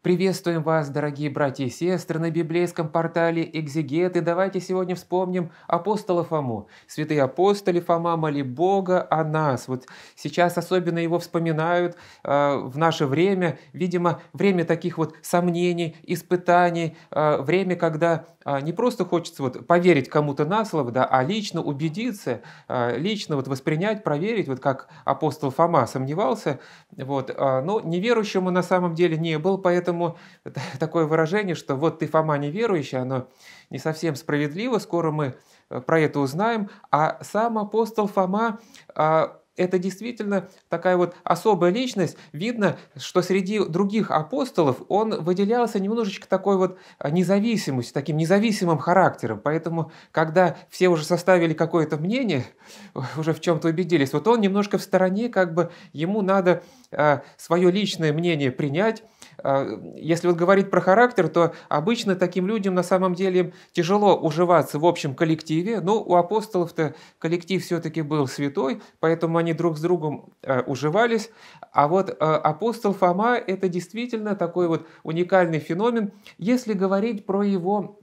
Приветствуем вас, дорогие братья и сестры, на библейском портале «Экзегет». И давайте сегодня вспомним апостола Фому. Святые апостоли Фома, моли Бога о нас. Вот сейчас особенно его вспоминают э, в наше время. Видимо, время таких вот сомнений, испытаний. Э, время, когда э, не просто хочется вот поверить кому-то на слово, да, а лично убедиться, э, лично вот воспринять, проверить, вот как апостол Фома сомневался. Вот, э, но неверующему на самом деле не был, поэтому Поэтому такое выражение, что вот ты, Фома, неверующий, оно не совсем справедливо, скоро мы э, про это узнаем. А сам апостол Фома а, это действительно такая вот особая личность. Видно, что среди других апостолов он выделялся немножечко такой вот э, независимостью, таким независимым характером. Поэтому, когда все уже составили какое-то мнение, уже в чем-то убедились, вот он немножко в стороне, как бы ему надо э, свое личное мнение принять, а, если вот говорить про характер, то обычно таким людям на самом деле тяжело уживаться в общем коллективе, но ну, у апостолов-то коллектив все-таки был святой, поэтому они друг с другом э, уживались, а вот э, апостол Фома – это действительно такой вот уникальный феномен, если говорить про его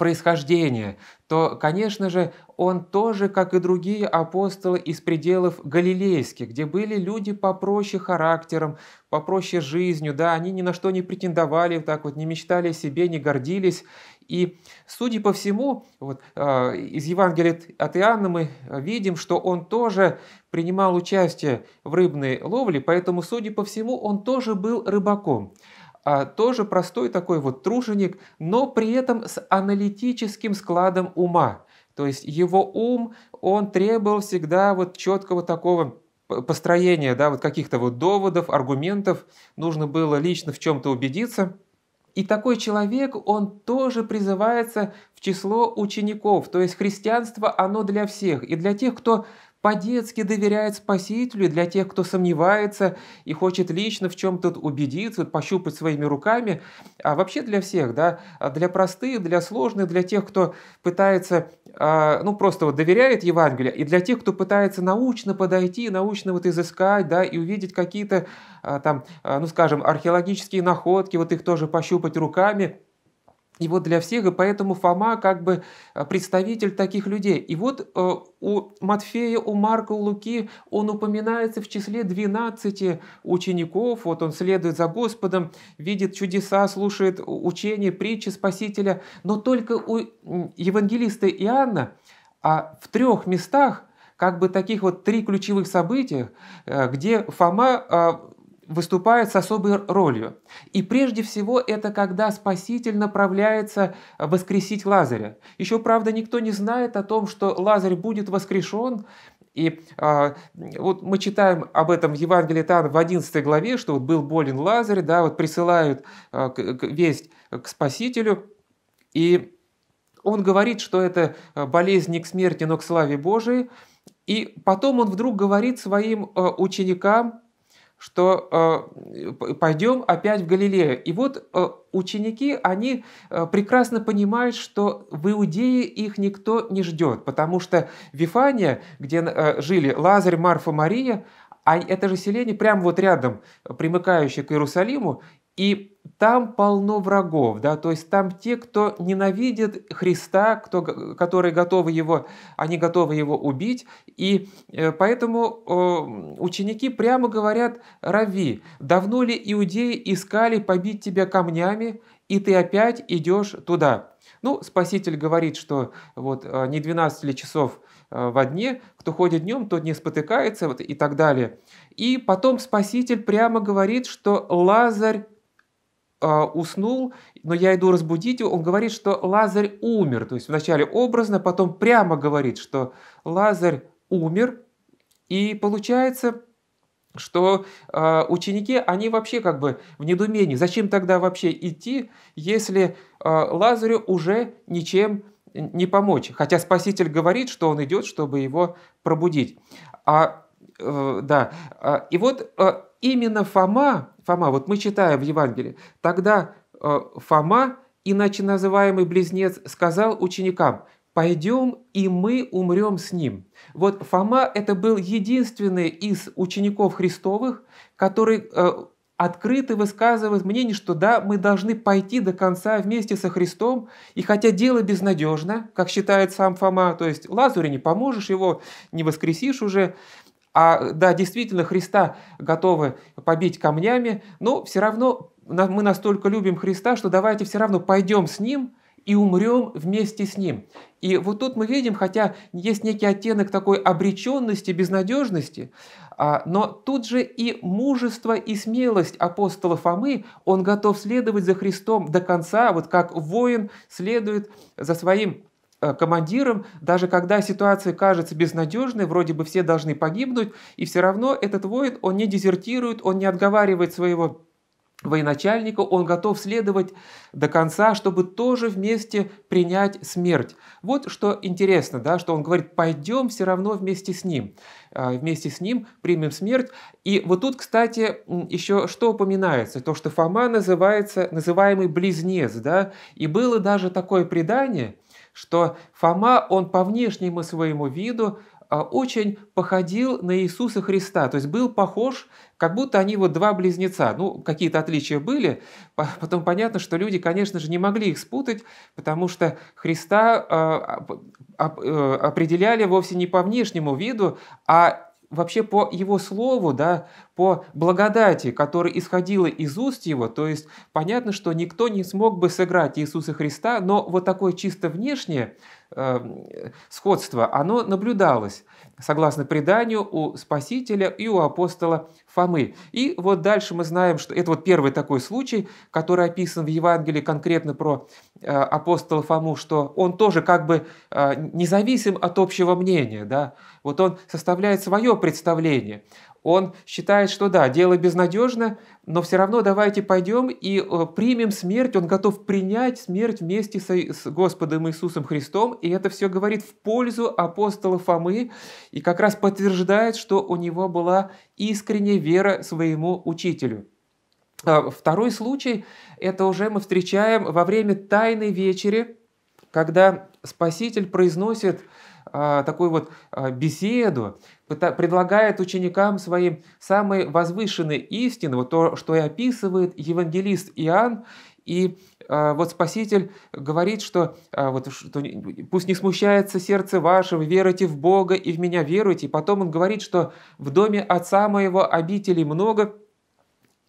происхождения, то, конечно же, он тоже, как и другие апостолы из пределов Галилейских, где были люди попроще характером, попроще жизнью, да, они ни на что не претендовали, так вот, не мечтали о себе, не гордились. И, судя по всему, вот, э, из Евангелия от Иоанна мы видим, что он тоже принимал участие в рыбной ловле, поэтому, судя по всему, он тоже был рыбаком а, тоже простой такой вот труженик, но при этом с аналитическим складом ума. То есть его ум, он требовал всегда вот четкого такого построения, да, вот каких-то вот доводов, аргументов, нужно было лично в чем-то убедиться. И такой человек, он тоже призывается в число учеников. То есть христианство, оно для всех. И для тех, кто по-детски доверяет Спасителю для тех, кто сомневается и хочет лично в чем-то убедиться, пощупать своими руками, а вообще для всех, да, а для простых, для сложных, для тех, кто пытается, а, ну, просто вот доверяет Евангелию, и для тех, кто пытается научно подойти, научно вот изыскать, да, и увидеть какие-то а, там, ну, скажем, археологические находки, вот их тоже пощупать руками – и вот для всех, и поэтому Фома как бы э, представитель таких людей. И вот э, у Матфея, у Марка, у Луки он упоминается в числе 12 учеников, вот он следует за Господом, видит чудеса, слушает учение, притчи Спасителя, но только у евангелиста Иоанна а в трех местах как бы таких вот три ключевых события, э, где Фома выступают с особой ролью. И прежде всего это когда Спаситель направляется э, воскресить Лазаря. Еще, правда, никто не знает о том, что Лазарь будет воскрешен, и а, вот мы читаем об этом в Евангелии Тан в 11 главе, что вот был болен Лазарь, да, вот присылают а, к, к, весть к Спасителю, и он говорит, что это э, болезнь не к смерти, но к славе Божией, и потом он вдруг говорит своим ученикам, что э, пойдем опять в Галилею. И вот э, ученики, они э, прекрасно понимают, что в Иудее их никто не ждет, потому что Вифания, где э, жили Лазарь, Марфа, Мария, а это же селение прямо вот рядом, примыкающее к Иерусалиму, и там полно врагов, да, то есть там те, кто ненавидит Христа, кто, которые готовы его, они готовы его убить, и э, поэтому ученики прямо говорят Рави, давно ли иудеи искали побить тебя камнями, и ты опять идешь туда? Ну, Спаситель говорит, что вот э, не 12 ли часов э, в дне, кто ходит днем, тот не спотыкается вот, и так далее. И потом Спаситель прямо говорит, что Лазарь а, уснул, но я иду разбудить его, он говорит, что Лазарь умер. То есть вначале образно, потом прямо говорит, что Лазарь умер. И получается, что э, ученики, они вообще как бы в недумении. Зачем тогда вообще идти, если э, Лазарю уже ничем не помочь? Хотя Спаситель говорит, что он идет, чтобы его пробудить. А, э, да. И вот э, именно Фома Фома. Вот мы читаем в Евангелии. «Тогда э, Фома, иначе называемый близнец, сказал ученикам, пойдем и мы умрем с ним. Вот Фома это был единственный из учеников Христовых, который э, открыто высказывает мнение, что да, мы должны пойти до конца вместе со Христом, и хотя дело безнадежно, как считает сам Фома, то есть Лазарю не поможешь, его не воскресишь уже, а да, действительно, Христа готовы побить камнями, но все равно мы настолько любим Христа, что давайте все равно пойдем с Ним и умрем вместе с Ним. И вот тут мы видим, хотя есть некий оттенок такой обреченности, безнадежности, а, но тут же и мужество, и смелость апостола Фомы, он готов следовать за Христом до конца, вот как воин следует за своим Э, командиром, даже когда ситуация кажется безнадежной, вроде бы все должны погибнуть, и все равно этот воин, он не дезертирует, он не отговаривает своего военачальника, он готов следовать до конца, чтобы тоже вместе принять смерть. Вот что интересно, да, что он говорит, пойдем все равно вместе с ним, э, вместе с ним примем смерть. И вот тут, кстати, еще что упоминается, то, что Фома называется, называемый близнец, да, и было даже такое предание – что Фома, он по внешнему своему виду а, очень походил на Иисуса Христа, то есть был похож, как будто они вот два близнеца. Ну, какие-то отличия были, потом понятно, что люди, конечно же, не могли их спутать, потому что Христа а, а, э, определяли вовсе не по внешнему виду, а вообще по его слову, да, по благодати, которая исходила из уст его, то есть понятно, что никто не смог бы сыграть Иисуса Христа, но вот такое чисто внешнее э, сходство, оно наблюдалось согласно преданию, у Спасителя и у апостола Фомы. И вот дальше мы знаем, что это вот первый такой случай, который описан в Евангелии конкретно про э, апостола Фому, что он тоже как бы э, независим от общего мнения, да, вот он составляет свое представление. Он считает, что да, дело безнадежно, но все равно давайте пойдем и э, примем смерть. Он готов принять смерть вместе с Господом Иисусом Христом. И это все говорит в пользу апостола Фомы и как раз подтверждает, что у него была искренняя вера своему учителю. А, второй случай – это уже мы встречаем во время Тайной Вечери, когда Спаситель произносит а, такую вот а, беседу, предлагает ученикам своим самые возвышенные истины, вот то, что и описывает евангелист Иоанн, и а, вот Спаситель говорит, что, вот, что пусть не смущается сердце ваше, вы веруйте в Бога и в меня веруйте. И потом он говорит, что в доме отца моего обителей много,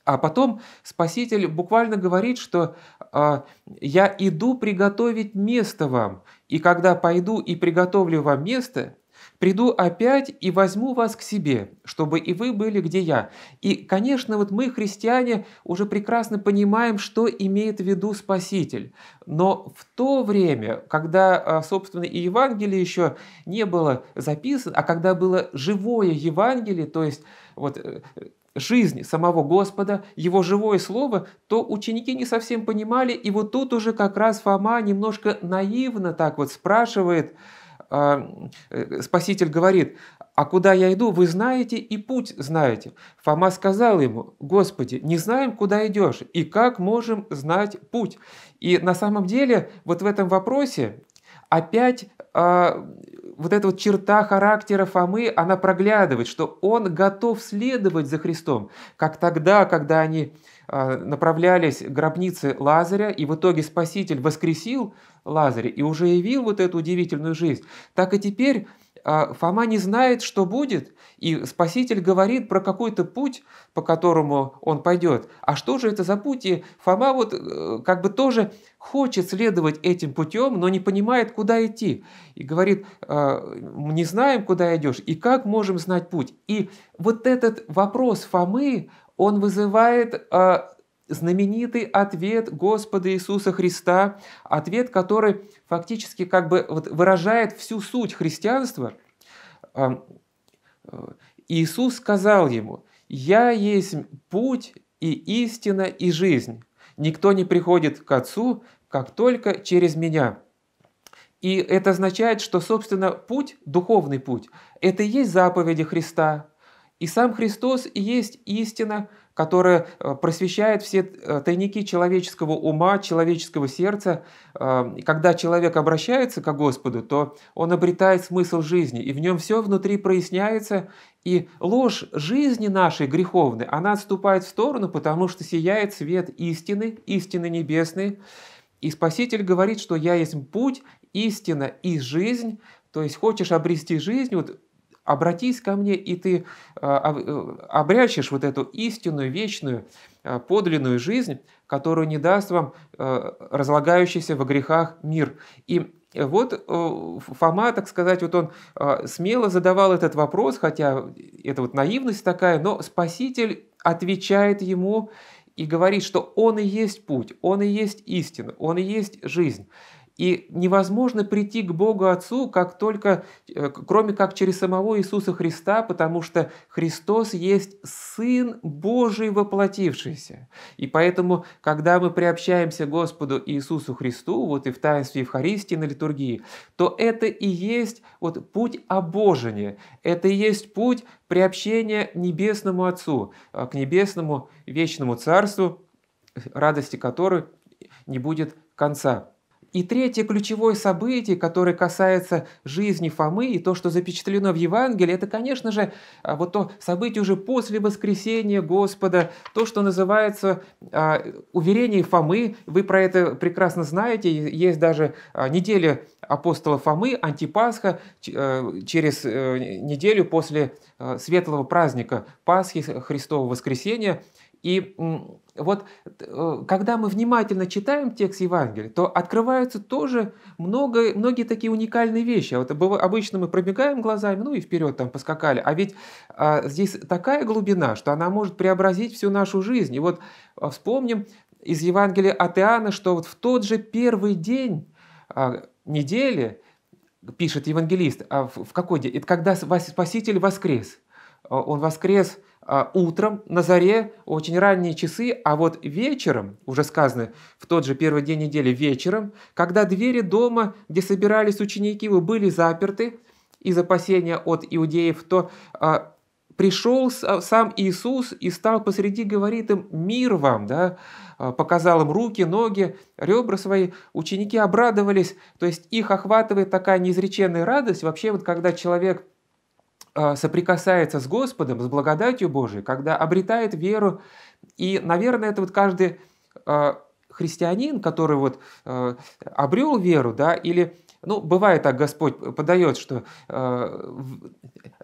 а потом Спаситель буквально говорит, что «я иду приготовить место вам, и когда пойду и приготовлю вам место, Приду опять и возьму вас к себе, чтобы и вы были, где я. И, конечно, вот мы, христиане, уже прекрасно понимаем, что имеет в виду Спаситель. Но в то время, когда, а, собственно, и Евангелие еще не было записано, а когда было живое Евангелие, то есть вот э, жизнь самого Господа, его живое слово, то ученики не совсем понимали, и вот тут уже как раз Фома немножко наивно так вот спрашивает, а, э, Спаситель говорит, а куда я иду, вы знаете и путь знаете. Фома сказал ему, Господи, не знаем, куда идешь, и как можем знать путь. И на самом деле вот в этом вопросе опять а, вот эта вот черта характера Фомы, она проглядывает, что он готов следовать за Христом, как тогда, когда они а, направлялись к гробнице Лазаря, и в итоге Спаситель воскресил Лазаря и уже явил вот эту удивительную жизнь, так и теперь а, Фома не знает, что будет, и Спаситель говорит про какой-то путь, по которому он пойдет. А что же это за путь? И Фома вот э, как бы тоже хочет следовать этим путем, но не понимает, куда идти. И говорит, «А, мы не знаем, куда идешь, и как можем знать путь. И вот этот вопрос Фомы, он вызывает а, знаменитый ответ Господа Иисуса Христа, ответ, который фактически как бы вот выражает всю суть христианства. Э, Иисус сказал ему, «Я есть путь и истина и жизнь. Никто не приходит к Отцу, как только через Меня». И это означает, что, собственно, путь, духовный путь, это и есть заповеди Христа. И сам Христос и есть истина – которая э, просвещает все э, тайники человеческого ума, человеческого сердца. Э, когда человек обращается к Господу, то он обретает смысл жизни, и в нем все внутри проясняется, и ложь жизни нашей греховной, она отступает в сторону, потому что сияет свет истины, истины небесной. И Спаситель говорит, что «я есть путь, истина и жизнь», то есть хочешь обрести жизнь, вот обратись ко мне, и ты э, э, обрящешь вот эту истинную, вечную, э, подлинную жизнь, которую не даст вам разлагающийся во грехах мир. И вот Фома, так сказать, вот он смело задавал этот вопрос, хотя это вот наивность такая, но Спаситель отвечает ему и говорит, что Он и есть путь, Он и есть истина, Он и есть жизнь. И невозможно прийти к Богу Отцу, как только, э, кроме как через самого Иисуса Христа, потому что Христос есть Сын Божий воплотившийся. И поэтому, когда мы приобщаемся Господу Иисусу Христу, вот и в таинстве Евхаристии, на литургии, то это и есть вот путь обожения, это и есть путь приобщения к Небесному Отцу, э, к Небесному Вечному Царству, радости которой не будет конца. И третье ключевое событие, которое касается жизни Фомы и то, что запечатлено в Евангелии, это, конечно же, а, вот то событие уже после воскресения Господа, то, что называется а, уверение Фомы. Вы про это прекрасно знаете. Есть даже а, неделя апостола Фомы, антипасха, э, через э, неделю после э, светлого праздника Пасхи, Христового воскресения. И вот э, когда мы внимательно читаем текст Евангелия, то открываются тоже много, многие такие уникальные вещи. А вот обычно мы пробегаем глазами, ну и вперед там поскакали. А ведь а, здесь такая глубина, что она может преобразить всю нашу жизнь. И вот а, вспомним из Евангелия от Иоанна, что вот в тот же первый день а, недели, пишет евангелист, а в, в какой день? Это когда Спаситель воскрес. А, он воскрес – а, утром на заре, очень ранние часы, а вот вечером, уже сказано, в тот же первый день недели вечером, когда двери дома, где собирались ученики, были заперты из опасения от иудеев, то а, пришел а, сам Иисус и стал посреди, говорит им, мир вам, да, показал им руки, ноги, ребра свои. Ученики обрадовались, то есть их охватывает такая неизреченная радость. Вообще вот когда человек – Э, соприкасается с Господом, с благодатью Божией, когда обретает веру. И, наверное, это вот каждый э, христианин, который вот э, обрел веру, да, или ну, бывает так, Господь подает, что э,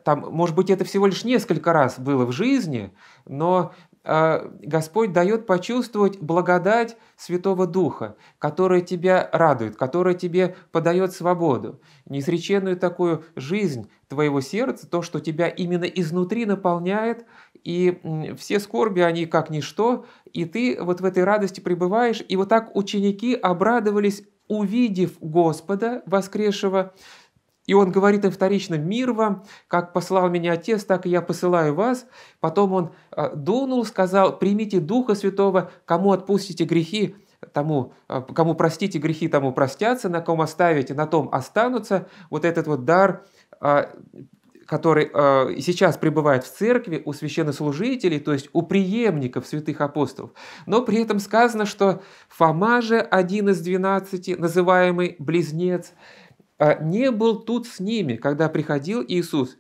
там, может быть, это всего лишь несколько раз было в жизни, но а, Господь дает почувствовать благодать Святого Духа, которая тебя радует, которая тебе подает свободу, неизреченную такую жизнь твоего сердца, то, что тебя именно изнутри наполняет, и все скорби, они как ничто, и ты вот в этой радости пребываешь. И вот так ученики обрадовались, увидев Господа воскресшего, и он говорит им вторично, «Мир вам, как послал меня Отец, так и я посылаю вас». Потом он э, дунул, сказал, «Примите Духа Святого, кому отпустите грехи, тому, э, кому простите грехи, тому простятся, на ком оставите, на том останутся». Вот этот вот дар э, который сейчас пребывает в церкви у священнослужителей, то есть у преемников святых апостолов. Но при этом сказано, что Фома же один из двенадцати, называемый близнец, а, не был тут с ними, когда приходил Иисус.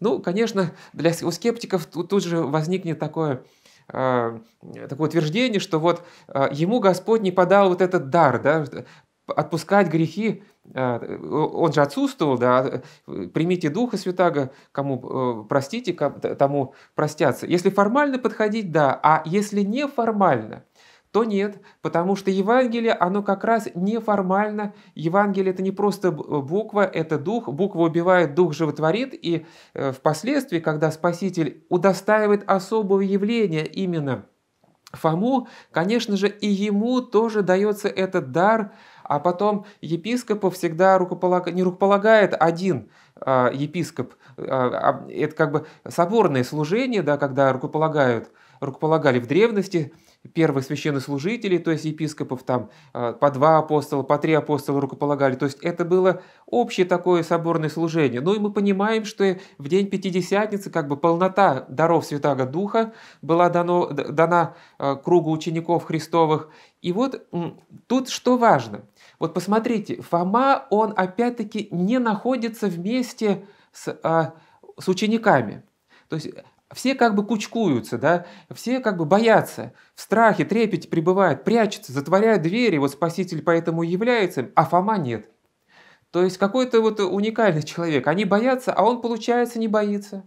Ну, конечно, для скептиков тут, тут же возникнет такое, э, такое утверждение, что вот э, ему Господь не подал вот этот дар, да, отпускать грехи, э, он же отсутствовал, да, примите Духа Святаго, кому э, простите, кому, тому простятся. Если формально подходить, да, а если неформально – то нет, потому что Евангелие, оно как раз неформально. Евангелие – это не просто э, буква, это дух. Буква убивает, дух животворит. И э, впоследствии, когда Спаситель удостаивает особого явления именно Фому, конечно же, и ему тоже дается этот дар, а потом епископов всегда рукополаг... не рукополагает один э, епископ. Э, это как бы соборное служение, да, когда рукополагают, рукополагали в древности – первых священнослужителей, то есть епископов, там а, по два апостола, по три апостола рукополагали. То есть это было общее такое соборное служение. Ну и мы понимаем, что в день Пятидесятницы как бы полнота даров Святаго Духа была дано, дана а, кругу учеников Христовых. И вот тут что важно. Вот посмотрите, Фома, он опять-таки не находится вместе с, а, с учениками. То есть все как бы кучкуются, да, все как бы боятся, в страхе, трепете пребывают, прячутся, затворяют двери, вот Спаситель поэтому является, а Фома нет. То есть какой-то вот уникальный человек, они боятся, а он, получается, не боится.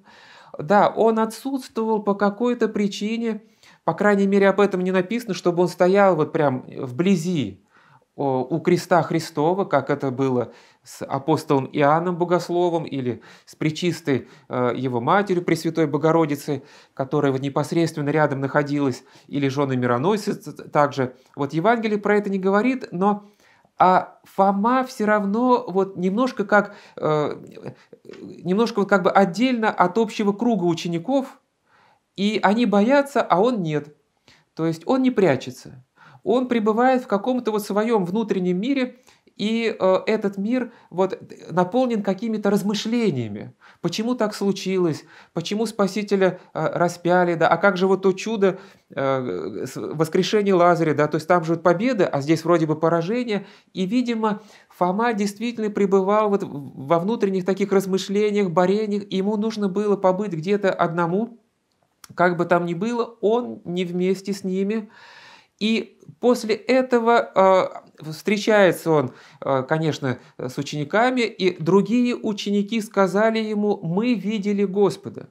Да, он отсутствовал по какой-то причине, по крайней мере, об этом не написано, чтобы он стоял вот прям вблизи у креста Христова, как это было с апостолом Иоанном Богословом или с причистой э, его матерью, Пресвятой Богородицы, которая вот непосредственно рядом находилась, или жены мироносец также. Вот Евангелие про это не говорит, но а Фома все равно вот немножко как, э, немножко вот как бы отдельно от общего круга учеников, и они боятся, а он нет. То есть он не прячется он пребывает в каком-то вот своем внутреннем мире, и э, этот мир вот, наполнен какими-то размышлениями. Почему так случилось? Почему Спасителя э, распяли? Да? А как же вот то чудо э, воскрешения Лазаря? Да? То есть там же вот победа, а здесь вроде бы поражение. И, видимо, Фома действительно пребывал вот во внутренних таких размышлениях, борениях. ему нужно было побыть где-то одному. Как бы там ни было, он не вместе с ними – и после этого э, встречается он, э, конечно, с учениками, и другие ученики сказали ему, мы видели Господа.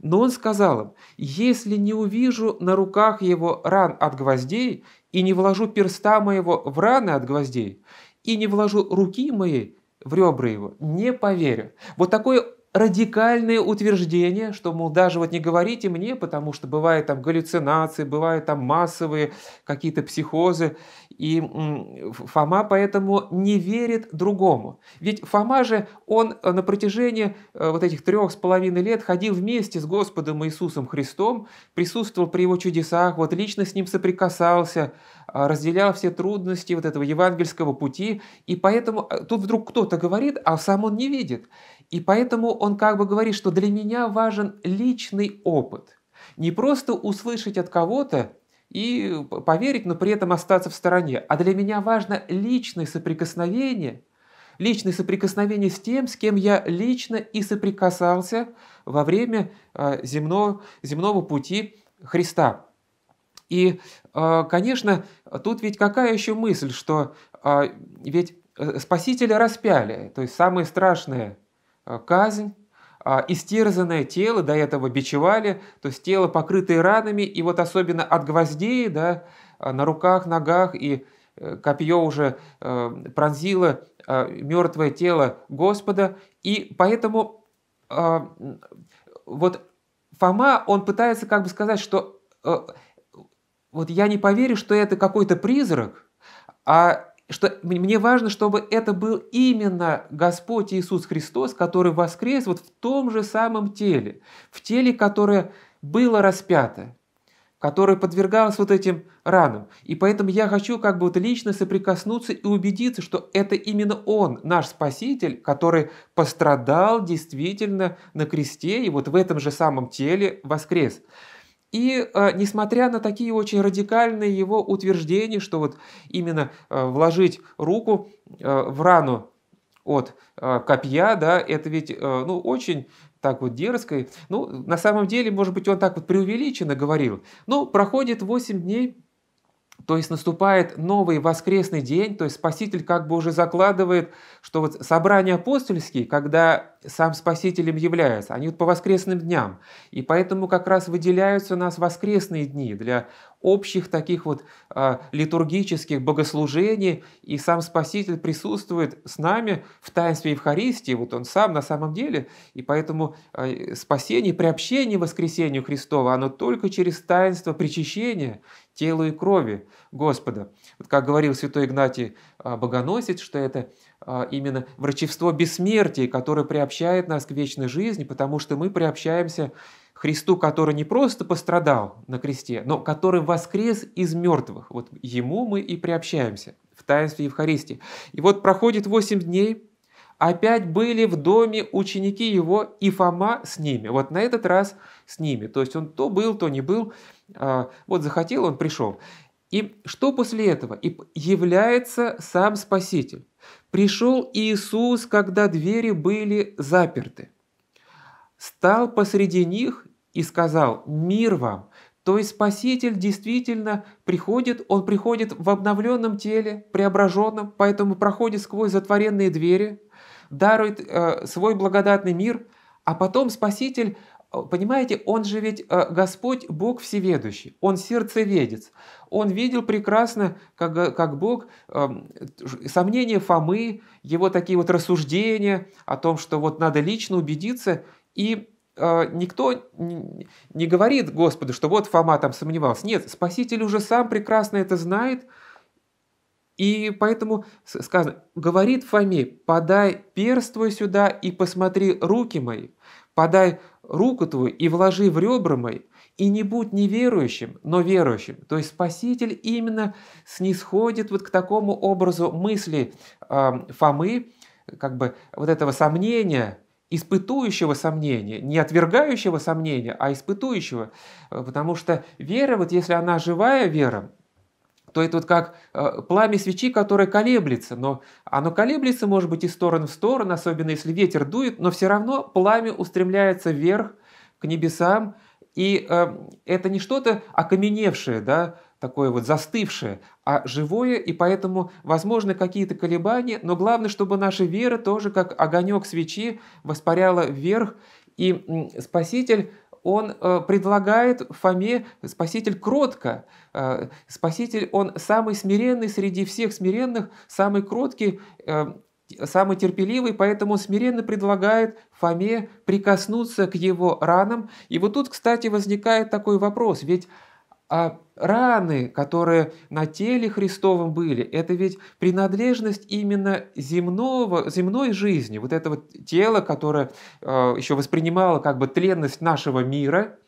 Но он сказал им, если не увижу на руках его ран от гвоздей, и не вложу перста моего в раны от гвоздей, и не вложу руки мои в ребра его, не поверю. Вот такое радикальные утверждения, что, мол, даже вот не говорите мне, потому что бывают там галлюцинации, бывают там массовые какие-то психозы, и Фома поэтому не верит другому. Ведь Фома же, он э, на протяжении э, вот этих трех с половиной лет ходил вместе с Господом Иисусом Христом, присутствовал при его чудесах, вот лично с ним соприкасался, э, разделял все трудности вот этого евангельского пути, и поэтому тут вдруг кто-то говорит, а сам он не видит. И поэтому он как бы говорит, что для меня важен личный опыт. Не просто услышать от кого-то и поверить, но при этом остаться в стороне. А для меня важно личное соприкосновение, личное соприкосновение с тем, с кем я лично и соприкасался во время э, земного, земного пути Христа. И, э, конечно, тут ведь какая еще мысль, что э, ведь Спасителя распяли, то есть самое страшное Э, казнь, а, истерзанное тело, до этого бичевали, то есть тело, покрытое ранами, и вот особенно от гвоздей, да, э, на руках, ногах, и э, копье уже пронзило мертвое тело Господа, и поэтому вот Фома, он пытается как бы сказать, что вот я не поверю, что это какой-то призрак, а что мне важно, чтобы это был именно Господь Иисус Христос, который воскрес вот в том же самом теле, в теле, которое было распято, которое подвергалось вот этим ранам. И поэтому я хочу как бы вот лично соприкоснуться и убедиться, что это именно Он, наш Спаситель, который пострадал действительно на кресте и вот в этом же самом теле воскрес. И э, несмотря на такие очень радикальные его утверждения, что вот именно э, вложить руку э, в рану от э, копья, да, это ведь э, ну, очень так вот дерзко. Ну, на самом деле, может быть, он так вот преувеличенно говорил. Ну, проходит 8 дней, то есть наступает новый воскресный день, то есть Спаситель как бы уже закладывает, что вот собрания апостольские, когда сам Спасителем является, они вот по воскресным дням. И поэтому как раз выделяются у нас воскресные дни для общих таких вот э, литургических богослужений, и сам Спаситель присутствует с нами в таинстве Евхаристии, вот он сам на самом деле, и поэтому э, спасение, приобщение воскресению Христова, оно только через таинство причащения тела и крови Господа. Вот как говорил святой Игнатий э, Богоносец, что это именно врачевство бессмертия, которое приобщает нас к вечной жизни, потому что мы приобщаемся Христу, который не просто пострадал на кресте, но который воскрес из мертвых. Вот ему мы и приобщаемся в таинстве Евхаристии. И вот проходит 8 дней, опять были в доме ученики его и Фома с ними. Вот на этот раз с ними. То есть он то был, то не был. А, вот захотел, он пришел. И что после этого? И является сам Спаситель. Пришел Иисус, когда двери были заперты стал посреди них и сказал «Мир вам!» То есть Спаситель действительно приходит, он приходит в обновленном теле, преображенном, поэтому проходит сквозь затворенные двери, дарует э, свой благодатный мир, а потом Спаситель э, Понимаете, он же ведь э, Господь, Бог всеведущий, он сердцеведец. Он видел прекрасно, как, э, как Бог, эм, сомнения Фомы, его такие вот рассуждения о том, что вот надо лично убедиться, и а, никто не говорит Господу, что вот Фома там сомневался. Нет, Спаситель уже сам прекрасно это знает, и поэтому сказано, говорит Фоме, подай перст твой сюда и посмотри руки мои, подай руку твою и вложи в ребра мои, и не будь неверующим, но верующим. То есть Спаситель именно снисходит вот к такому образу мысли а, Фомы, как бы вот этого сомнения, испытующего сомнения, не отвергающего сомнения, а испытующего. Э, потому что вера, вот если она живая вера, то это вот как э, пламя свечи, которое колеблется, но оно колеблется, может быть, из стороны в сторону, особенно если ветер дует, но все равно пламя устремляется вверх к небесам, и э, это не что-то окаменевшее, да, такое вот застывшее, а живое, и поэтому возможны какие-то колебания, но главное, чтобы наша вера тоже, как огонек свечи, воспаряла вверх, и Спаситель он э, предлагает Фоме, Спаситель кротко, э, Спаситель, он самый смиренный среди всех смиренных, самый кроткий, э, самый терпеливый, поэтому он смиренно предлагает Фоме прикоснуться к его ранам. И вот тут, кстати, возникает такой вопрос, ведь а раны, которые на теле Христовом были, это ведь принадлежность именно земного, земной жизни, вот этого тела, которое э, еще воспринимало как бы тленность нашего мира,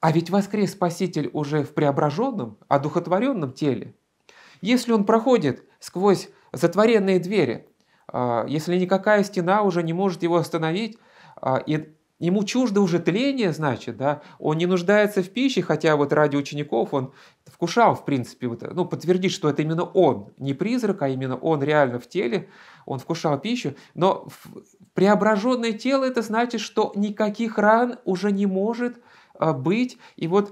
а ведь воскрес Спаситель уже в преображенном, одухотворенном теле. Если он проходит сквозь затворенные двери, э, если никакая стена уже не может его остановить, э, и Ему чуждо уже тление, значит, да, он не нуждается в пище, хотя вот ради учеников он вкушал, в принципе, вот, ну, подтвердить, что это именно он, не призрак, а именно он реально в теле, он вкушал пищу, но преображенное тело это значит, что никаких ран уже не может а, быть, и вот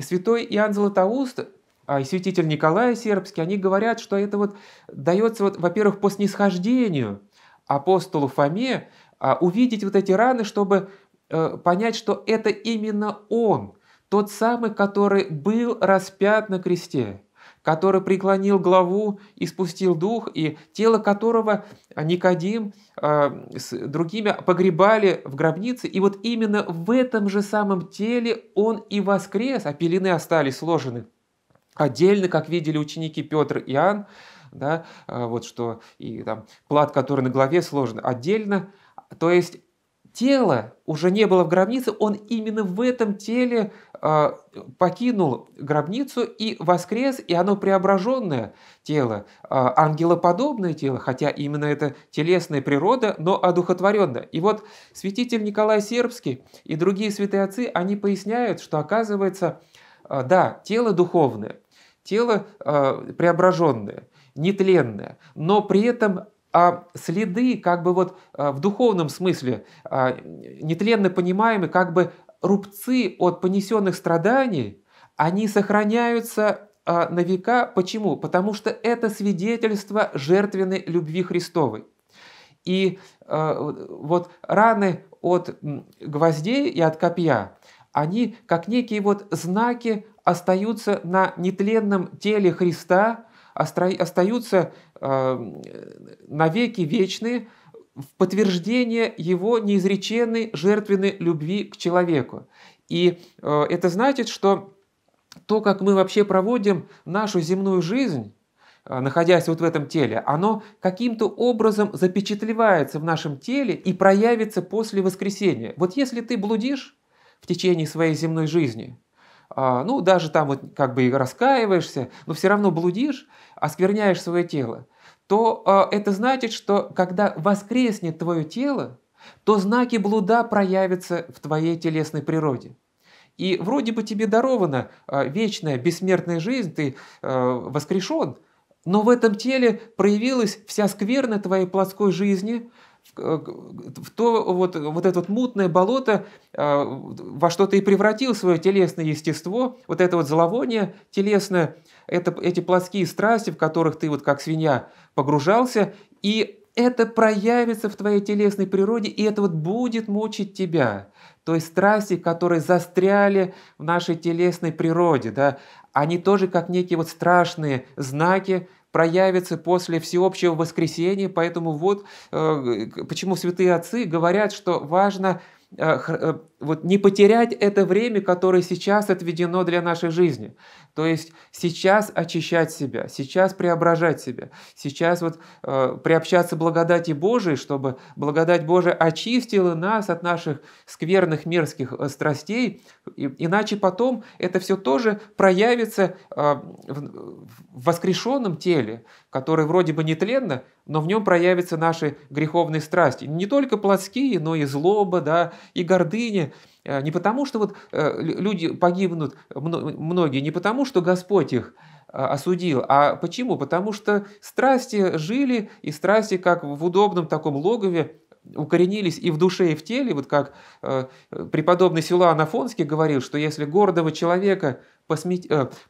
святой Иоанн Златоуст а, и святитель Николай Сербский, они говорят, что это вот дается, вот, во-первых, по снисхождению апостолу Фоме, а, увидеть вот эти раны, чтобы Э, понять, что это именно Он, тот самый, который был распят на кресте, который преклонил главу и спустил дух, и тело которого Никодим э, с другими погребали в гробнице. И вот именно в этом же самом теле он и воскрес, а пелены остались сложены отдельно, как видели ученики Петр и Иоанн, да, э, вот что и там плат, который на голове сложен отдельно, то есть тело уже не было в гробнице, он именно в этом теле э, покинул гробницу и воскрес, и оно преображенное тело, э, ангелоподобное тело, хотя именно это телесная природа, но одухотворенная. И вот святитель Николай Сербский и другие святые отцы, они поясняют, что оказывается, э, да, тело духовное, тело э, преображенное, нетленное, но при этом а следы как бы вот а, в духовном смысле а, нетленно понимаемы как бы рубцы от понесенных страданий, они сохраняются на века. Почему? Потому что это свидетельство жертвенной любви Христовой. И вот раны от гвоздей и от копья, они как некие вот знаки остаются на нетленном теле Христа, остаются а, навеки вечные в подтверждение его неизреченной жертвенной любви к человеку. И э, это значит, что то, как мы вообще проводим нашу земную жизнь, э, находясь вот в этом теле, оно каким-то образом запечатлевается в нашем теле и проявится после воскресения. Вот если ты блудишь в течение своей земной жизни – а, ну, даже там вот как бы и раскаиваешься, но все равно блудишь, оскверняешь свое тело, то а, это значит, что когда воскреснет твое тело, то знаки блуда проявятся в твоей телесной природе. И вроде бы тебе дарована а, вечная, бессмертная жизнь, ты воскрешен, но в этом теле проявилась вся скверна твоей плоской жизни, Э, в то вот, вот это вот мутное болото э, во что-то и превратил свое телесное естество, вот это вот зловоние телесное, это, эти плоские страсти, в которых ты вот как свинья погружался, и это проявится в твоей телесной природе, и это вот будет мучить тебя. То есть страсти, которые застряли в нашей телесной природе, да, они тоже как некие вот страшные знаки, проявится после всеобщего воскресения, поэтому вот э, почему святые отцы говорят, что важно э, э, вот не потерять это время, которое сейчас отведено для нашей жизни. То есть сейчас очищать себя, сейчас преображать себя, сейчас вот э, приобщаться благодати Божией, чтобы благодать Божия очистила нас от наших скверных мирских э, страстей, и, иначе потом это все тоже проявится э, в, в воскрешенном теле, которое вроде бы нетленно, но в нем проявятся наши греховные страсти. Не только плотские, но и злоба, да, и гордыня, Э, не потому, что вот э, люди погибнут, многие, не потому, что Господь их э, осудил. А почему? Потому что страсти жили, и страсти, как в удобном таком логове, укоренились и в душе, и в теле. Вот как преподобный Силуан Афонский говорил, что если гордого человека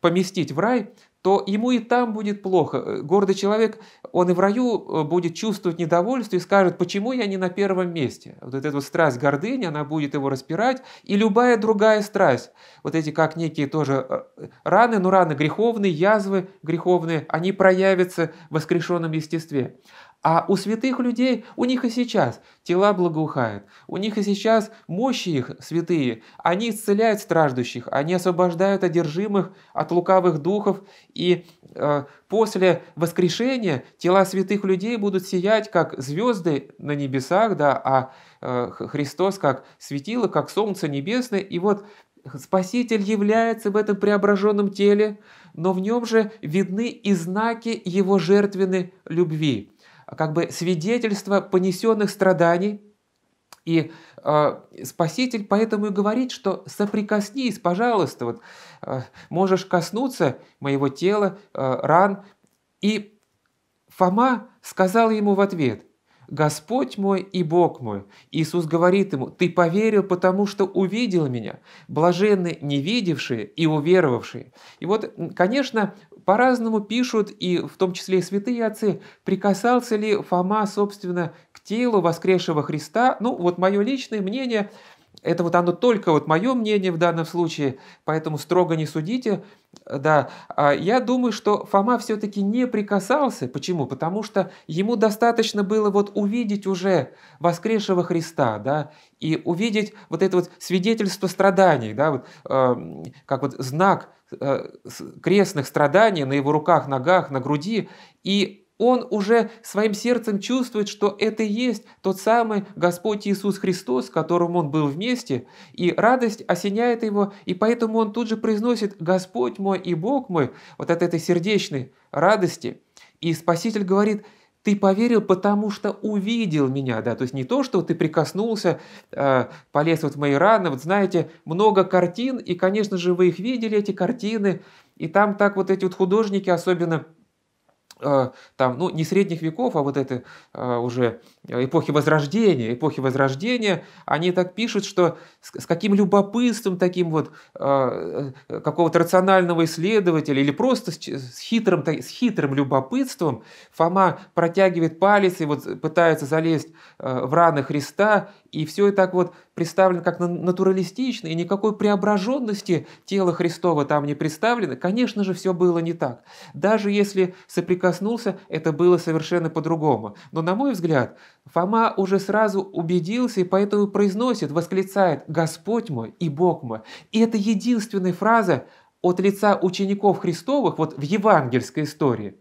поместить в рай, то ему и там будет плохо. Э, гордый человек, он и в раю э, будет чувствовать недовольство и скажет, почему я не на первом месте. Вот эта вот страсть гордыни, она будет его распирать, и любая другая страсть, вот эти как некие тоже э, раны, но ну, раны греховные, язвы греховные, они проявятся в воскрешенном естестве. А у святых людей, у них и сейчас тела благоухают, у них и сейчас мощи их святые, они исцеляют страждущих, они освобождают одержимых от лукавых духов, и э, после воскрешения тела святых людей будут сиять, как звезды на небесах, да, а э, Христос как светило, как солнце небесное, и вот Спаситель является в этом преображенном теле, но в нем же видны и знаки его жертвенной любви как бы свидетельство понесенных страданий. И э, Спаситель поэтому и говорит, что соприкоснись, пожалуйста, вот, э, можешь коснуться моего тела, э, ран. И Фома сказал ему в ответ, «Господь мой и Бог мой». Иисус говорит ему, «Ты поверил, потому что увидел меня. Блаженны невидевшие и уверовавшие». И вот, конечно, по-разному пишут, и в том числе и святые отцы, прикасался ли Фома, собственно, к телу воскресшего Христа. Ну, вот мое личное мнение, это вот оно только вот мое мнение в данном случае, поэтому строго не судите. Да, а я думаю, что Фома все-таки не прикасался. Почему? Потому что ему достаточно было вот увидеть уже воскресшего Христа, да, и увидеть вот это вот свидетельство страданий, да, вот, э, как вот знак э, крестных страданий на его руках, ногах, на груди, и он уже своим сердцем чувствует, что это и есть тот самый Господь Иисус Христос, с которым он был вместе, и радость осеняет его, и поэтому он тут же произносит «Господь мой и Бог мой» вот от этой сердечной радости. И Спаситель говорит – ты поверил, потому что увидел меня, да, то есть не то, что ты прикоснулся, э, полез вот в мои раны, вот знаете, много картин, и, конечно же, вы их видели, эти картины, и там так вот эти вот художники, особенно Э, там, ну, не средних веков, а вот это э, уже эпохи Возрождения. Эпохи Возрождения, они так пишут, что с, с каким любопытством таким вот э, э какого-то рационального исследователя или просто с, с, хитрым, с хитрым любопытством Фома протягивает палец и вот пытается залезть э, в раны Христа, и все и так вот представлено как натуралистично, и никакой преображенности тела Христова там не представлено. Конечно же, все было не так. Даже если соприкоснулся, это было совершенно по-другому. Но, на мой взгляд, Фома уже сразу убедился и поэтому произносит, восклицает «Господь мой и Бог мой». И это единственная фраза от лица учеников Христовых вот в евангельской истории,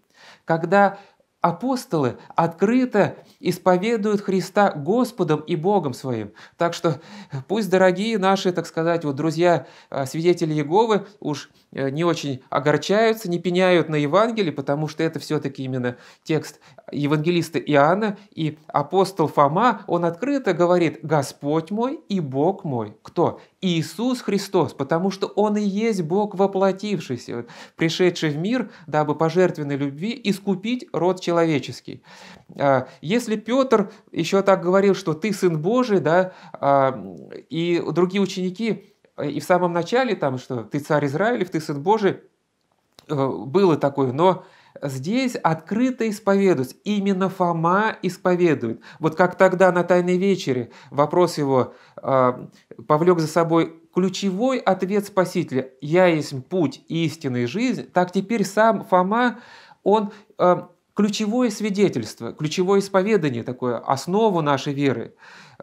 когда апостолы открыто исповедуют Христа Господом и Богом своим. Так что пусть дорогие наши, так сказать, вот друзья, а, свидетели Еговы уж э, не очень огорчаются, не пеняют на Евангелие, потому что это все-таки именно текст евангелиста Иоанна, и апостол Фома, он открыто говорит «Господь мой и Бог мой». Кто? Иисус Христос, потому что Он и есть Бог воплотившийся, пришедший в мир, дабы пожертвенной любви искупить род человеческий. А, если Петр еще так говорил, что ты Сын Божий, да, а, и другие ученики, э, и в самом начале там, что ты царь Израилев, ты Сын Божий, э, было такое, но здесь открыто исповедует. Именно Фома исповедует. Вот как тогда на Тайной вечере вопрос его э, повлек за собой ключевой ответ Спасителя «Я есть путь истины и жизнь», так теперь сам Фома, он э, ключевое свидетельство, ключевое исповедание такое, основу нашей веры.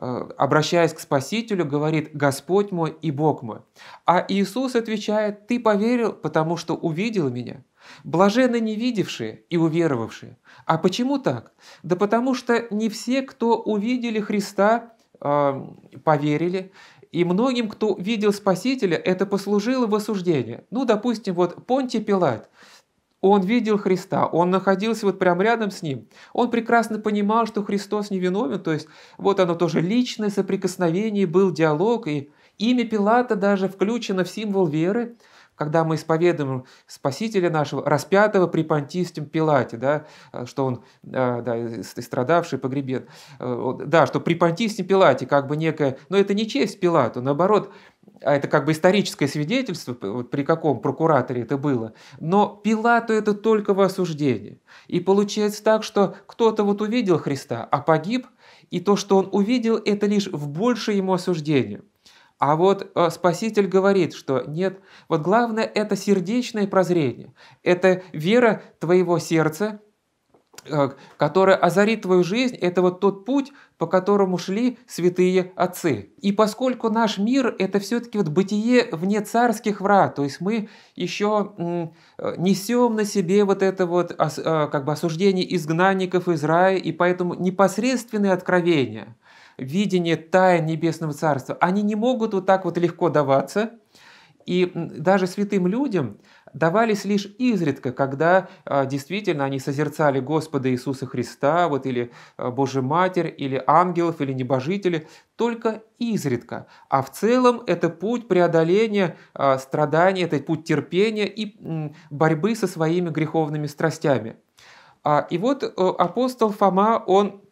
Э, обращаясь к Спасителю, говорит «Господь мой и Бог мой». А Иисус отвечает «Ты поверил, потому что увидел меня». Блаженны не видевшие и уверовавшие. А почему так? Да потому что не все, кто увидели Христа, э, поверили, и многим, кто видел Спасителя, это послужило в осуждение. Ну, допустим, вот Понтий Пилат – он видел Христа, он находился вот прямо рядом с ним. Он прекрасно понимал, что Христос невиновен, то есть вот оно тоже личное соприкосновение, был диалог, и имя Пилата даже включено в символ веры – когда мы исповедуем Спасителя нашего, распятого при понтистем Пилате, да, э, что он э, да, страдавший, погребен, э, да, что при понтистем Пилате как бы некое, но это не честь Пилату, наоборот, а это как бы историческое свидетельство, вот при каком прокураторе это было, но Пилату это только в осуждении. И получается так, что кто-то вот увидел Христа, а погиб, и то, что он увидел, это лишь в большее ему осуждение – а вот э, Спаситель говорит, что нет. Вот главное – это сердечное прозрение. Это вера твоего сердца Э, которая озарит твою жизнь, это вот тот путь, по которому шли святые отцы. И поскольку наш мир – это все-таки вот бытие вне царских врат, то есть мы еще э, несем на себе вот это вот э, как бы осуждение изгнанников из рая, и поэтому непосредственные откровения, видение тайн Небесного Царства, они не могут вот так вот легко даваться, и даже святым людям давались лишь изредка, когда а, действительно они созерцали Господа Иисуса Христа, вот или а, Божью Матерь, или ангелов, или небожители, только изредка. А в целом это путь преодоления а, страданий, это путь терпения и борьбы со своими греховными страстями. И вот э, апостол Фома, он,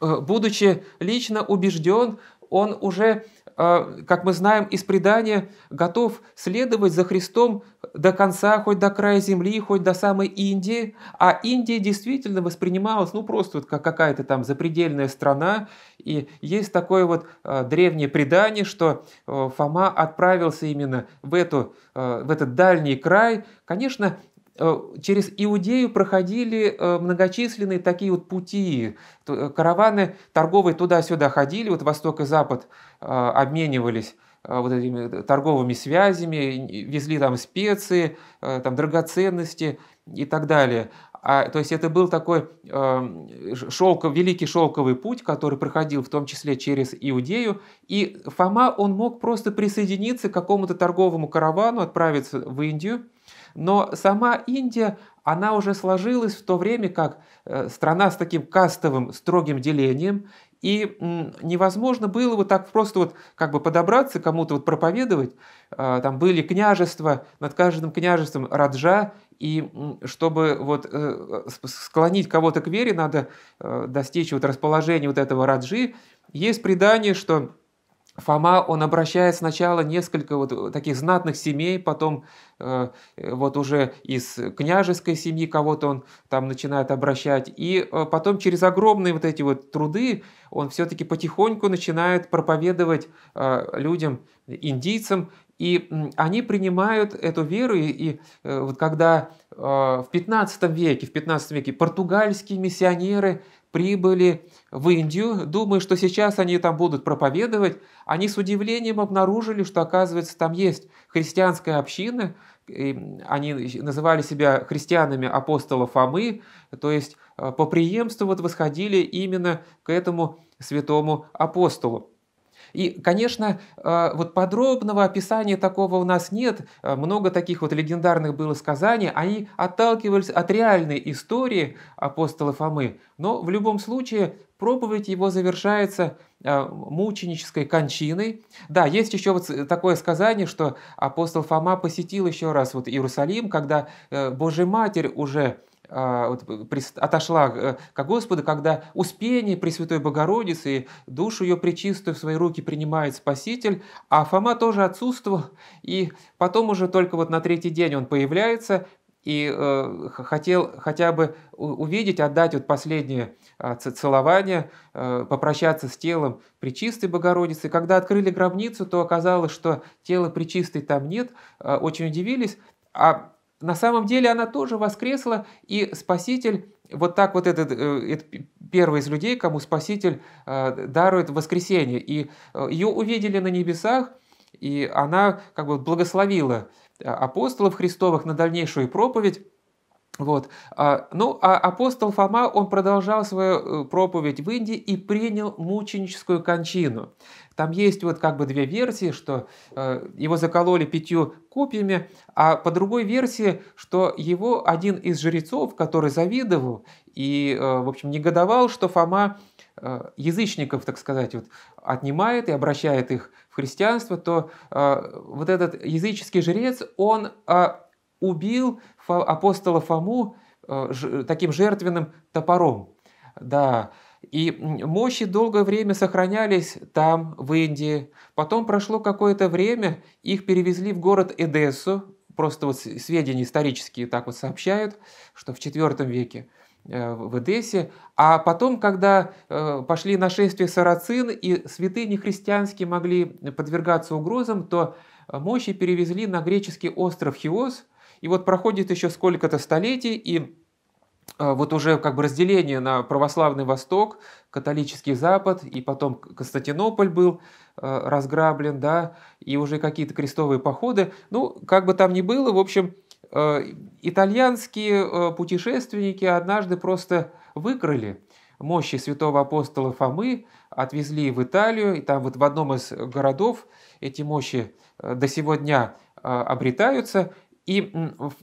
э, будучи лично убежден, он уже а, как мы знаем из предания, готов следовать за Христом до конца, хоть до края земли, хоть до самой Индии. А Индия действительно воспринималась, ну, просто вот как какая-то там запредельная страна. И есть такое вот а, древнее предание, что э, Фома отправился именно в, эту, э, в этот дальний край. Конечно, Э, через Иудею проходили э, многочисленные такие вот пути, э, караваны торговые туда-сюда ходили, вот восток и запад обменивались вот этими торговыми связями, везли там специи, там драгоценности и так далее. А, то есть это был такой э, шелков, великий шелковый путь, который проходил в том числе через Иудею. И Фома, он мог просто присоединиться к какому-то торговому каравану, отправиться в Индию – но сама Индия, она уже сложилась в то время как э, страна с таким кастовым строгим делением, и невозможно было вот так просто вот как бы подобраться, кому-то вот проповедовать. А, там были княжества, над каждым княжеством раджа, и чтобы вот э, склонить кого-то к вере, надо э, достичь вот расположения вот этого раджи. Есть предание, что Фома, он обращает сначала несколько вот э, таких знатных семей, потом э, э, вот уже из княжеской семьи кого-то он там начинает обращать, и э, потом через огромные вот эти вот труды он все-таки потихоньку начинает проповедовать э, людям, индийцам, и они принимают эту веру, и, и э, вот когда в 15 веке, в 15 веке португальские миссионеры прибыли в Индию, думая, что сейчас они там будут проповедовать, они с удивлением обнаружили, что, оказывается, там есть христианская община, они называли себя христианами апостола Фомы, то есть э, по преемству вот восходили именно к этому святому апостолу. И, конечно, э, вот подробного описания такого у нас нет. Э, много таких вот легендарных было сказаний. Они отталкивались от реальной истории апостола Фомы. Но в любом случае проповедь его завершается э, мученической кончиной. Да, есть еще вот такое сказание, что апостол Фома посетил еще раз вот Иерусалим, когда Божья Матерь уже а, вот, э, отошла э, к Господу, когда успение Пресвятой Богородицы, душу ее причистую в свои руки принимает Спаситель, а Фома тоже отсутствовал, и потом уже только вот на третий день он появляется, и э, хотел хотя бы увидеть, отдать вот последнее э, целование, э, попрощаться с телом Пречистой Богородицы. Когда открыли гробницу, то оказалось, что тела Пречистой там нет, э, очень удивились. А на самом деле она тоже воскресла, и Спаситель, вот так вот этот, э, этот первый из людей, кому Спаситель э, дарует воскресение. И э, ее увидели на небесах, и она как бы благословила апостолов Христовых на дальнейшую проповедь, вот. А, ну, а апостол Фома, он продолжал свою э, проповедь в Индии и принял мученическую кончину. Там есть вот как бы две версии, что э, его закололи пятью копьями, а по другой версии, что его один из жрецов, который завидовал и, э, в общем, негодовал, что Фома язычников, так сказать, вот, отнимает и обращает их в христианство, то вот этот языческий жрец, он убил апостола Фому э, таким жертвенным топором. Да, и мощи долгое время сохранялись там, в Индии. Потом прошло какое-то время, их перевезли в город Эдессу. Просто вот сведения исторические так вот сообщают, что в IV веке э, в Эдессе. А потом, когда э, пошли нашествия сарацин и святыни христианские могли подвергаться угрозам, то мощи перевезли на греческий остров Хиос – и вот проходит еще сколько-то столетий, и а, вот уже как бы разделение на православный Восток, католический Запад, и потом Константинополь был а, разграблен, да, и уже какие-то крестовые походы. Ну, как бы там ни было, в общем, а, итальянские путешественники однажды просто выкрали мощи святого апостола Фомы, отвезли в Италию, и там вот в одном из городов эти мощи до сего дня обретаются, и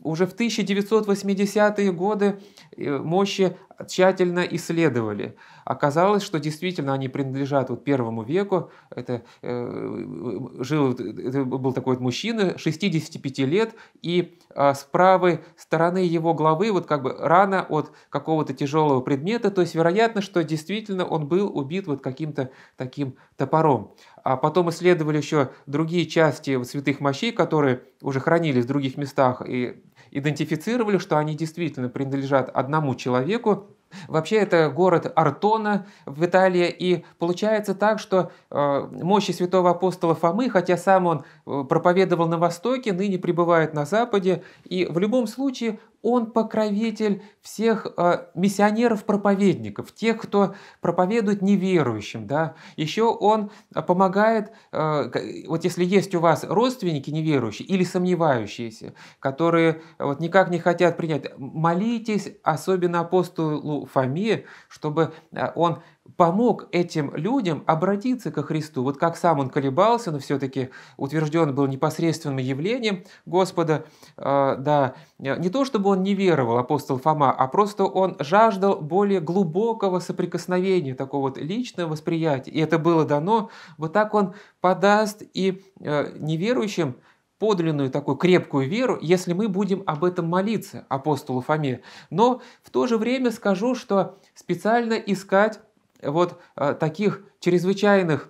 уже в 1980-е годы э, мощи тщательно исследовали. Оказалось, что действительно они принадлежат вот первому веку. Это, э, жил, это был такой вот мужчина, 65 лет, и э, с правой стороны его головы вот как бы рана от какого-то тяжелого предмета. То есть вероятно, что действительно он был убит вот каким-то таким топором. А потом исследовали еще другие части святых мощей, которые уже хранились в других местах, и идентифицировали, что они действительно принадлежат одному человеку. Вообще это город Артона в Италии, и получается так, что э, мощи святого апостола Фомы, хотя сам он э, проповедовал на Востоке, ныне пребывает на Западе, и в любом случае он покровитель всех э, миссионеров-проповедников, тех, кто проповедует неверующим. Да? Еще он а, помогает, э, вот если есть у вас родственники неверующие или сомневающиеся, которые вот никак не хотят принять, молитесь особенно апостолу Фоме, чтобы он помог этим людям обратиться ко Христу. Вот как сам он колебался, но все-таки утвержден был непосредственным явлением Господа. Э, да, не то чтобы он не веровал, апостол Фома, а просто он жаждал более глубокого соприкосновения, такого вот личного восприятия. И это было дано. Вот так он подаст и э, неверующим подлинную такую крепкую веру, если мы будем об этом молиться апостолу Фоме. Но в то же время скажу, что специально искать вот э, таких чрезвычайных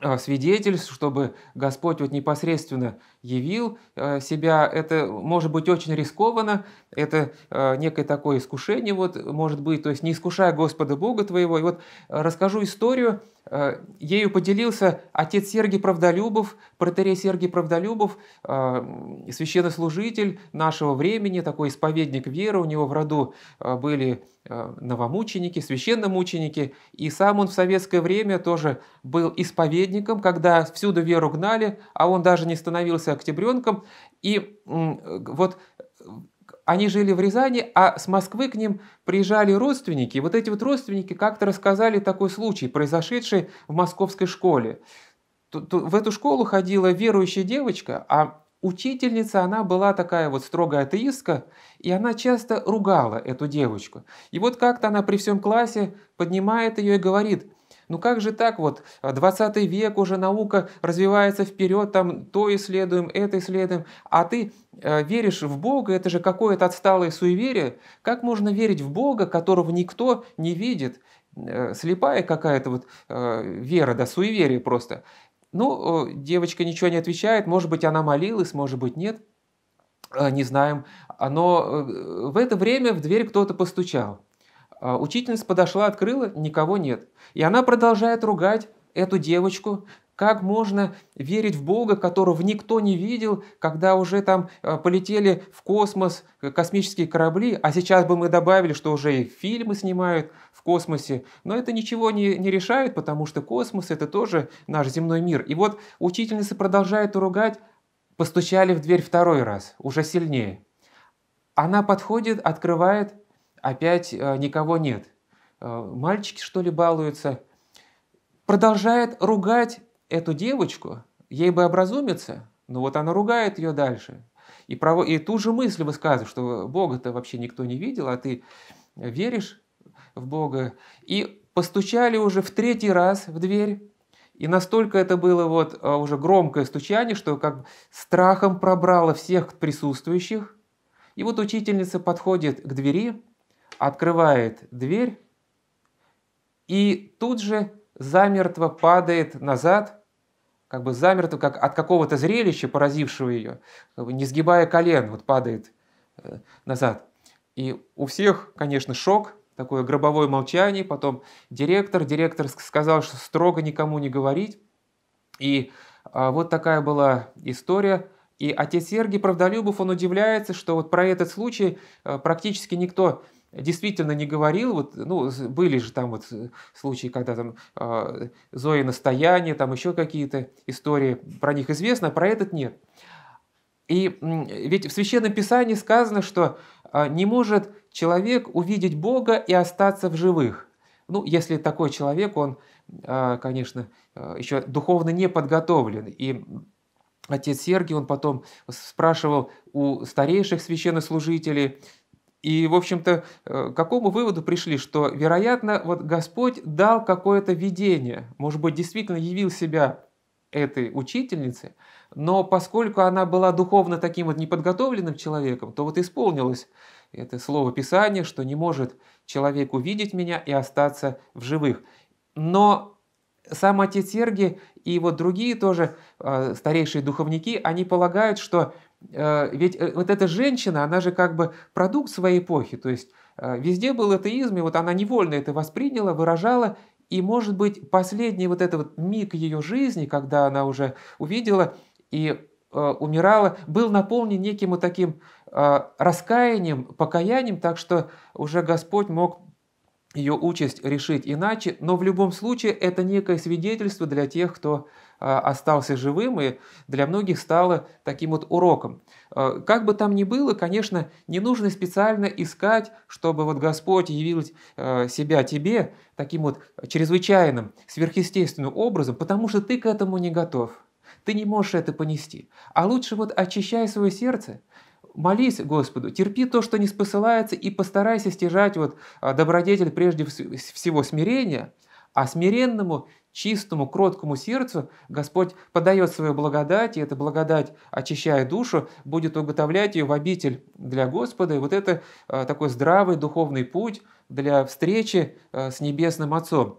э, свидетельств, чтобы Господь вот непосредственно явил э, себя. Это может быть очень рискованно, это э, некое такое искушение вот может быть, то есть не искушая Господа Бога твоего. И вот расскажу историю, э, ею поделился отец Сергий Правдолюбов, протерей Сергий Правдолюбов, священнослужитель нашего времени, такой исповедник веры, у него в роду были новомученики, священномученики, и сам он в советское время тоже был исповедником, когда всюду веру гнали, а он даже не становился назывался Октябренком. И вот они жили в Рязани, а с Москвы к ним приезжали родственники. вот эти вот родственники как-то рассказали такой случай, произошедший в московской школе. В эту школу ходила верующая девочка, а учительница, она была такая вот строгая атеистка, и она часто ругала эту девочку. И вот как-то она при всем классе поднимает ее и говорит – ну как же так вот, 20 а, век уже наука развивается вперед, там то исследуем, это исследуем, а ты э, веришь в Бога, это же какое-то отсталое суеверие. Как можно верить в Бога, которого никто не видит? Э, слепая какая-то вот э, вера, да, суеверие просто. Ну, девочка ничего не отвечает, может быть, она молилась, может быть, нет, не знаем. Но в это время в дверь кто-то постучал. А учительница подошла, открыла, никого нет. И она продолжает ругать эту девочку, как можно верить в Бога, которого никто не видел, когда уже там а, полетели в космос космические корабли, а сейчас бы мы добавили, что уже и фильмы снимают в космосе, но это ничего не, не решает, потому что космос это тоже наш земной мир. И вот учительница продолжает ругать, постучали в дверь второй раз, уже сильнее. Она подходит, открывает, опять э, никого нет. Э, мальчики, что ли, балуются. Продолжает ругать эту девочку, ей бы образумиться, но вот она ругает ее дальше. И, право, и ту же мысль высказывает, что Бога-то вообще никто не видел, а ты веришь в Бога. И постучали уже в третий раз в дверь, и настолько это было вот э, уже громкое стучание, что как страхом пробрало всех присутствующих. И вот учительница подходит к двери, открывает дверь и тут же замертво падает назад, как бы замертво, как от какого-то зрелища, поразившего ее, как бы не сгибая колен, вот падает э, назад. И у всех, конечно, шок, такое гробовое молчание, потом директор, директор сказал, что строго никому не говорить, и а, вот такая была история. И отец Сергий Правдолюбов, он удивляется, что вот про этот случай э, практически никто действительно не говорил, вот, ну, были же там вот э, случаи, когда там э, Зои настояние, там еще какие-то истории, про них известно, а про этот нет. И ведь в Священном Писании сказано, что а, не может человек увидеть Бога и остаться в живых. Ну, если такой человек, он, а, конечно, еще духовно не подготовлен. И отец Сергий, он потом спрашивал у старейших священнослужителей, и, в общем-то, э, к какому выводу пришли, что, вероятно, вот Господь дал какое-то видение, может быть, действительно явил себя этой учительнице, но поскольку она была духовно таким вот неподготовленным человеком, то вот исполнилось это слово Писания, что не может человек увидеть меня и остаться в живых. Но сам отец Серги и вот другие тоже э, старейшие духовники, они полагают, что Э, ведь э, вот эта женщина, она же как бы продукт своей эпохи, то есть э, везде был атеизм, и вот она невольно это восприняла, выражала, и, может быть, последний вот этот вот миг ее жизни, когда она уже увидела и умирала, был наполнен неким вот таким раскаянием, покаянием, так что уже Господь мог ее участь решить иначе, но в любом случае это некое свидетельство для тех, кто Э, остался живым и для многих стало таким вот уроком. Э, как бы там ни было, конечно, не нужно специально искать, чтобы вот Господь явил э, себя тебе таким вот чрезвычайным, сверхъестественным образом, потому что ты к этому не готов. Ты не можешь это понести. А лучше вот очищай свое сердце, молись Господу, терпи то, что не спосылается, и постарайся стяжать вот добродетель прежде всего смирения, а смиренному чистому, кроткому сердцу Господь подает свою благодать, и эта благодать, очищая душу, будет уготовлять ее в обитель для Господа. И вот это э, такой здравый духовный путь для встречи э, с Небесным Отцом.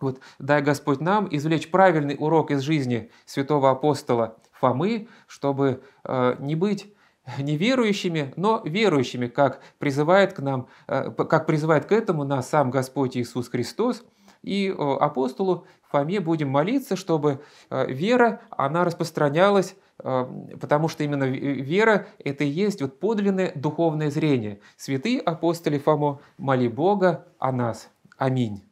Вот дай Господь нам извлечь правильный урок из жизни святого апостола Фомы, чтобы э, не быть неверующими, но верующими, как призывает, к нам, как призывает к этому нас сам Господь Иисус Христос – и э, апостолу Фоме будем молиться, чтобы э, вера, она распространялась э, потому что именно вера – это и есть вот подлинное духовное зрение. Святые апостоли Фомо, моли Бога о нас. Аминь.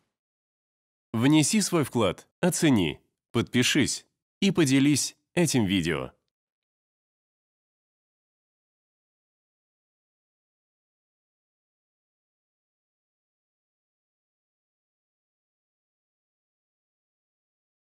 Внеси свой вклад, оцени, подпишись и поделись этим видео.